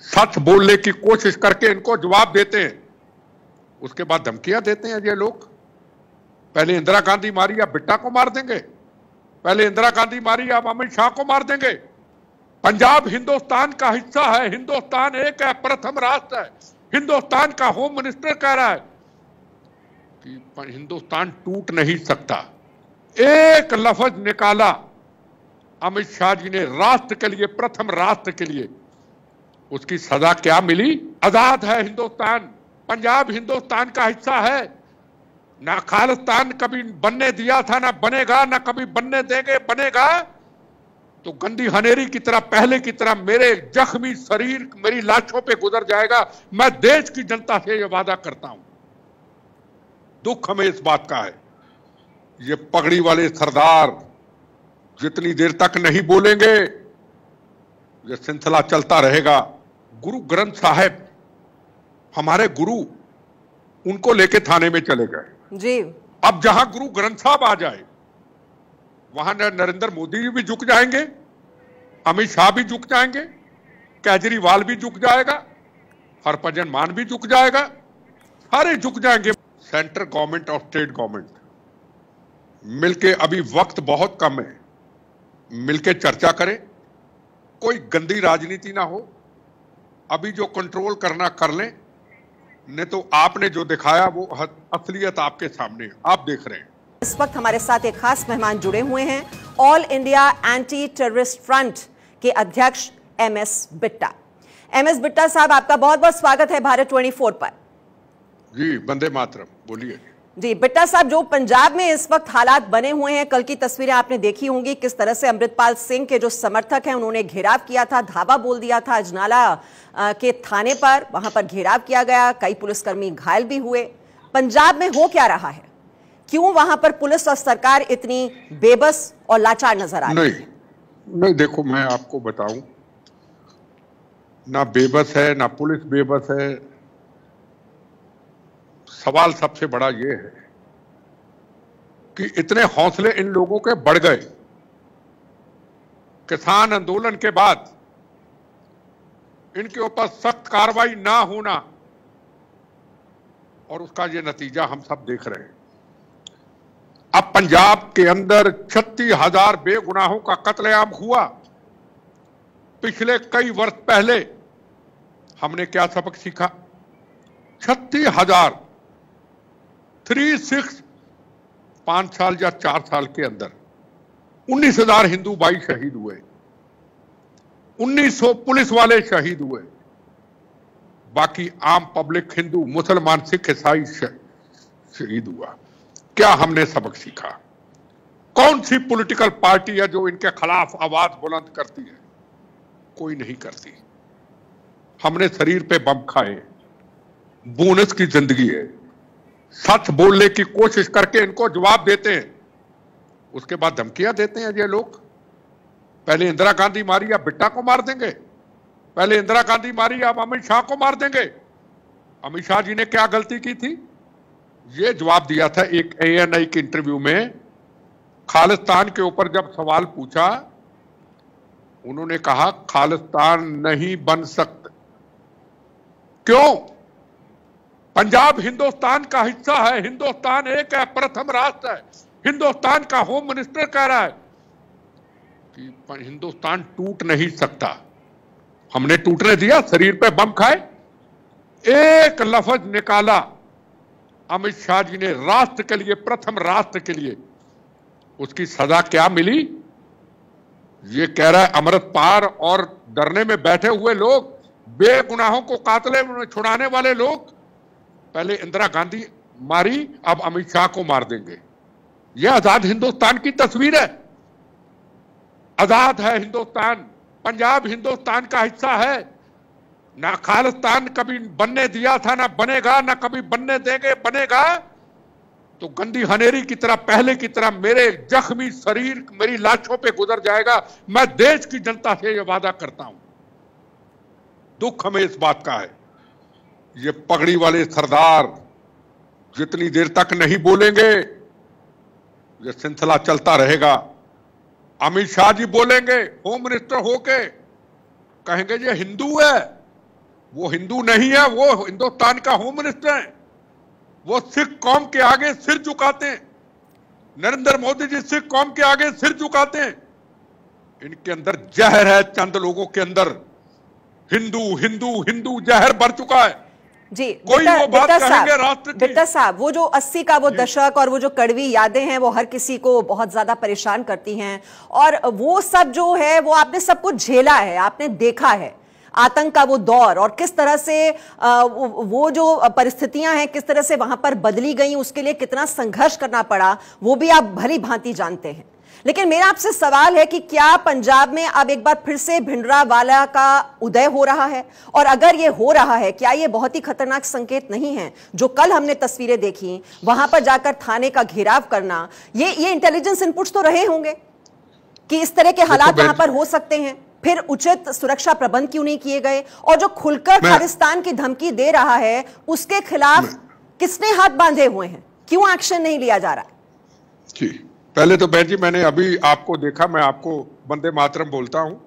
सच बोलने की कोशिश करके इनको जवाब देते हैं उसके बाद धमकियां देते हैं ये लोग पहले इंदिरा गांधी मारी आप बिट्टा को मार देंगे पहले इंदिरा गांधी मारी आप अमित शाह को मार देंगे पंजाब हिंदुस्तान का हिस्सा है हिंदुस्तान एक है प्रथम राष्ट्र है हिंदुस्तान का होम मिनिस्टर कह रहा है कि हिंदुस्तान टूट नहीं सकता एक लफज निकाला अमित शाह जी ने राष्ट्र के लिए प्रथम राष्ट्र के लिए उसकी सजा क्या मिली आजाद है हिंदुस्तान पंजाब हिंदुस्तान का हिस्सा है ना खालिस्तान कभी बनने दिया था ना बनेगा ना कभी बनने देंगे बनेगा तो गंदी हनेरी की तरह पहले की तरह मेरे जख्मी शरीर मेरी लाशों पे गुजर जाएगा मैं देश की जनता से यह वादा करता हूं दुख हमें इस बात का है ये पगड़ी वाले सरदार जितनी देर तक नहीं बोलेंगे ये सिलसिला चलता रहेगा गुरु ग्रंथ साहब हमारे गुरु उनको लेके थाने में चले गए जी अब जहां गुरु ग्रंथ साहब आ जाए वहां नरेंद्र मोदी जी भी झुक जाएंगे अमित शाह भी झुक जाएंगे केजरीवाल भी झुक जाएगा हरभजन मान भी झुक जाएगा सारे झुक जाएंगे सेंट्रल गवर्नमेंट और स्टेट गवर्नमेंट मिलके अभी वक्त बहुत कम है मिलके चर्चा करें कोई गंदी राजनीति ना हो अभी जो कंट्रोल करना कर लें ने तो आपने जो दिखाया वो असलियत आपके सामने आप देख रहे हैं इस वक्त हमारे साथ एक खास मेहमान जुड़े हुए हैं all India anti terrorist front के अध्यक्ष M S Bitta M S Bitta साहब आपका बहुत बहुत स्वागत है भारत 24 पर जी बंदे मातरम बोलिए जी बिट्टा साहब जो पंजाब में इस वक्त हालात बने हुए हैं कल की तस्वीरें आपने देखी होंगी किस तरह से अमृतपाल सिंह के जो समर्थक हैं उन्होंने घेराव किया था धावा बोल दिया था अजनाला के थाने पर वहां पर घेराव किया गया कई पुलिसकर्मी घायल भी हुए पंजाब में हो क्या रहा है क्यों वहां पर पुलिस और सरकार इतनी बेबस और लाचार नजर आ रही है नहीं देखो मैं आपको बताऊ ना बेबस है ना पुलिस बेबस है सवाल सबसे बड़ा ये है कि इतने हौसले इन लोगों के बढ़ गए किसान आंदोलन के बाद इनके ऊपर सख्त कार्रवाई ना होना और उसका ये नतीजा हम सब देख रहे हैं अब पंजाब के अंदर छत्तीस हजार बेगुनाहों का कत्लेआम हुआ पिछले कई वर्ष पहले हमने क्या सबक सीखा छत्तीस हजार थ्री सिक्स पांच साल या चार साल के अंदर उन्नीस हजार हिंदू भाई शहीद हुए 1900 पुलिस वाले शहीद हुए बाकी आम पब्लिक हिंदू मुसलमान सिख ईसाई शहीद हुआ क्या हमने सबक सीखा कौन सी पॉलिटिकल पार्टी है जो इनके खिलाफ आवाज बुलंद करती है कोई नहीं करती हमने शरीर पे बम खाए बोनस की जिंदगी है सच बोलने की कोशिश करके इनको जवाब देते हैं उसके बाद धमकियां देते हैं ये लोग पहले इंदिरा गांधी मारी आप बिट्टा को मार देंगे पहले इंदिरा गांधी मारी आप अमित शाह को मार देंगे अमित शाह जी ने क्या गलती की थी ये जवाब दिया था एक एन आई के इंटरव्यू में खालिस्तान के ऊपर जब सवाल पूछा उन्होंने कहा खालिस्तान नहीं बन सकते क्यों पंजाब हिंदुस्तान का हिस्सा है हिंदुस्तान एक है प्रथम राष्ट्र है हिंदुस्तान का होम मिनिस्टर कह रहा है कि हिंदुस्तान टूट नहीं सकता हमने टूटने दिया शरीर पे बम खाए एक लफज निकाला अमित शाह जी ने राष्ट्र के लिए प्रथम राष्ट्र के लिए उसकी सजा क्या मिली ये कह रहा है अमृत पार और डरने में बैठे हुए लोग बेगुनाहों को कातले छुड़ाने वाले लोग पहले इंदिरा गांधी मारी अब अमित शाह को मार देंगे यह आजाद हिंदुस्तान की तस्वीर है आजाद है हिंदुस्तान पंजाब हिंदुस्तान का हिस्सा है ना खालिस्तान कभी बनने दिया था ना बनेगा ना कभी बनने देंगे बनेगा तो गंदी हनेरी की तरह पहले की तरह मेरे जख्मी शरीर मेरी लाशों पे गुजर जाएगा मैं देश की जनता से यह वादा करता हूं दुख हमें इस बात का है ये पगड़ी वाले सरदार जितनी देर तक नहीं बोलेंगे ये सिलसिला चलता रहेगा अमित शाह जी बोलेंगे होम मिनिस्टर होके कहेंगे ये हिंदू है वो हिंदू नहीं है वो हिंदुस्तान का होम मिनिस्टर है वो सिख कौम के आगे सिर झुकाते हैं नरेंद्र मोदी जी सिख कौम के आगे सिर झुकाते हैं इनके अंदर जहर है चंद लोगों के अंदर हिंदू हिंदू हिंदू जहर भर चुका है जी बिट्टा साहब बिट्टा साहब वो जो 80 का वो दशक और वो जो कड़वी यादें हैं वो हर किसी को बहुत ज्यादा परेशान करती हैं और वो सब जो है वो आपने सब कुछ झेला है आपने देखा है आतंक का वो दौर और किस तरह से वो जो परिस्थितियां हैं किस तरह से वहां पर बदली गई उसके लिए कितना संघर्ष करना पड़ा वो भी आप भली भांति जानते हैं लेकिन मेरा आपसे सवाल है कि क्या पंजाब में अब एक बार फिर से भिंडरा वाला का उदय हो रहा है और अगर ये हो रहा है क्या ये बहुत ही खतरनाक संकेत नहीं है जो कल हमने तस्वीरें देखी वहां पर जाकर थाने का घेराव करना ये ये इंटेलिजेंस इनपुट्स तो रहे होंगे कि इस तरह के हालात वहां पर हो सकते हैं फिर उचित सुरक्षा प्रबंध क्यों नहीं किए गए और जो खुलकर खालिस्तान की धमकी दे रहा है उसके खिलाफ किसने हाथ बांधे हुए हैं क्यों एक्शन नहीं लिया जा रहा है पहले तो बहन जी मैंने अभी आपको देखा मैं आपको बंदे मातरम बोलता हूँ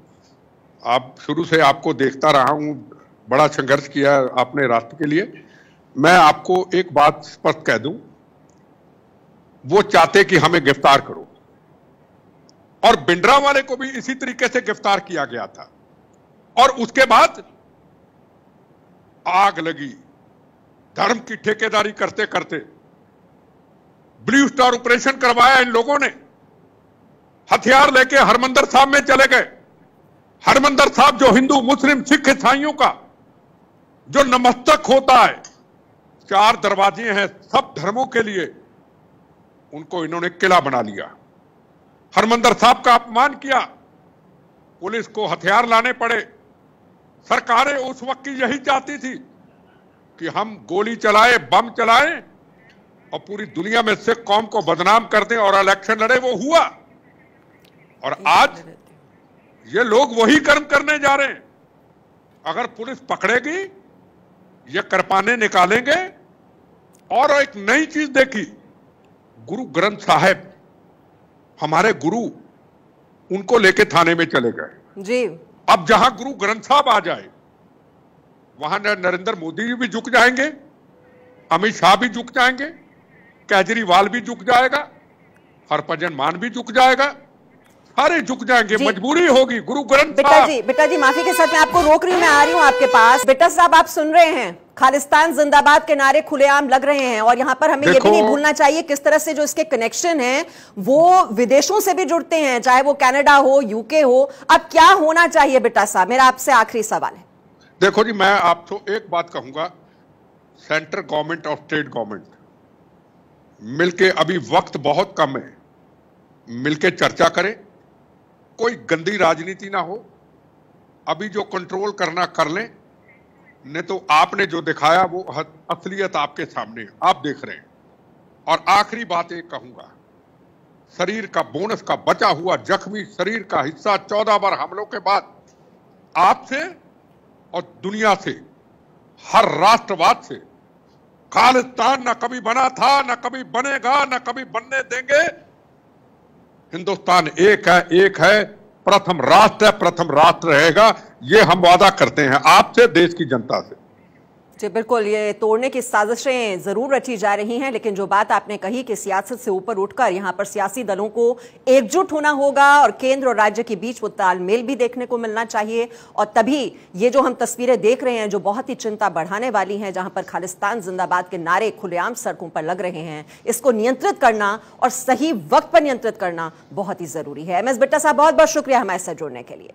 आप शुरू से आपको देखता रहा हूँ बड़ा संघर्ष किया आपने राष्ट्र के लिए मैं आपको एक बात स्पष्ट कह दू वो चाहते कि हमें गिरफ्तार करो और बिंड्रा वाले को भी इसी तरीके से गिरफ्तार किया गया था और उसके बाद आग लगी धर्म की ठेकेदारी करते करते ब्लू स्टार ऑपरेशन करवाया इन लोगों ने हथियार लेके हरमंदर साहब में चले गए हरमंदर साहब जो हिंदू मुस्लिम सिख ईसाइयों का जो नमस्तक होता है चार दरवाजे हैं सब धर्मों के लिए उनको इन्होंने किला बना लिया हरमंदर साहब का अपमान किया पुलिस को हथियार लाने पड़े सरकारें उस वक्त की यही चाहती थी कि हम गोली चलाए बम चलाएं और पूरी दुनिया में सिख कौम को बदनाम कर दें और इलेक्शन लड़े वो हुआ और आज ये लोग वही कर्म करने जा रहे हैं अगर पुलिस पकड़ेगी ये कृपाने निकालेंगे और एक नई चीज देखी गुरु ग्रंथ साहब हमारे गुरु उनको लेके थाने में चले गए जी अब जहां गुरु ग्रंथ साहब आ जाए वहां नरेंद्र मोदी भी झुक जाएंगे अमित शाह भी झुक जाएंगे केजरीवाल भी झुक जाएगा हरभजन मान भी झुक जाएगा अरे झुक जाएंगे मजबूरी होगी गुरु ग्रंथ बेटा जी बेटा जी माफी के साथ मैं आपको रोक रही हूँ मैं आ रही हूँ आपके पास बेटा साहब आप सुन रहे हैं खालिस्तान जिंदाबाद के नारे खुलेआम लग रहे हैं और यहाँ पर हमें ये भी नहीं भूलना चाहिए किस तरह से जो इसके कनेक्शन हैं वो विदेशों से भी जुड़ते हैं चाहे वो कनाडा हो यूके हो अब क्या होना चाहिए बेटा साहब मेरा आपसे आखिरी सवाल है देखो जी मैं आपको एक बात कहूंगा सेंट्रल गवर्नमेंट और स्टेट गवर्नमेंट मिलके अभी वक्त बहुत कम है मिलके चर्चा करें कोई गंदी राजनीति ना हो अभी जो कंट्रोल करना कर लें नहीं तो आपने जो दिखाया वो असलियत आपके सामने आप देख रहे हैं और आखिरी बात एक कहूंगा शरीर का बोनस का बचा हुआ जख्मी शरीर का हिस्सा चौदह बार हमलों के बाद आपसे और दुनिया से हर राष्ट्रवाद से खालिस्तान न कभी बना था न कभी बनेगा न कभी बनने देंगे हिंदुस्तान एक है एक है प्रथम राष्ट्र है प्रथम राष्ट्र रहेगा ये हम वादा करते हैं आपसे देश की जनता से जी बिल्कुल ये तोड़ने की साजिशें ज़रूर रची जा रही हैं लेकिन जो बात आपने कही कि सियासत से ऊपर उठकर यहाँ पर सियासी दलों को एकजुट होना होगा और केंद्र और राज्य के बीच वो तालमेल भी देखने को मिलना चाहिए और तभी ये जो हम तस्वीरें देख रहे हैं जो बहुत ही चिंता बढ़ाने वाली हैं जहाँ पर खालिस्तान जिंदाबाद के नारे खुलेआम सड़कों पर लग रहे हैं इसको नियंत्रित करना और सही वक्त पर नियंत्रित करना बहुत ही ज़रूरी है एम एस बिट्टा साहब बहुत बहुत शुक्रिया हमारे साथ जुड़ने के लिए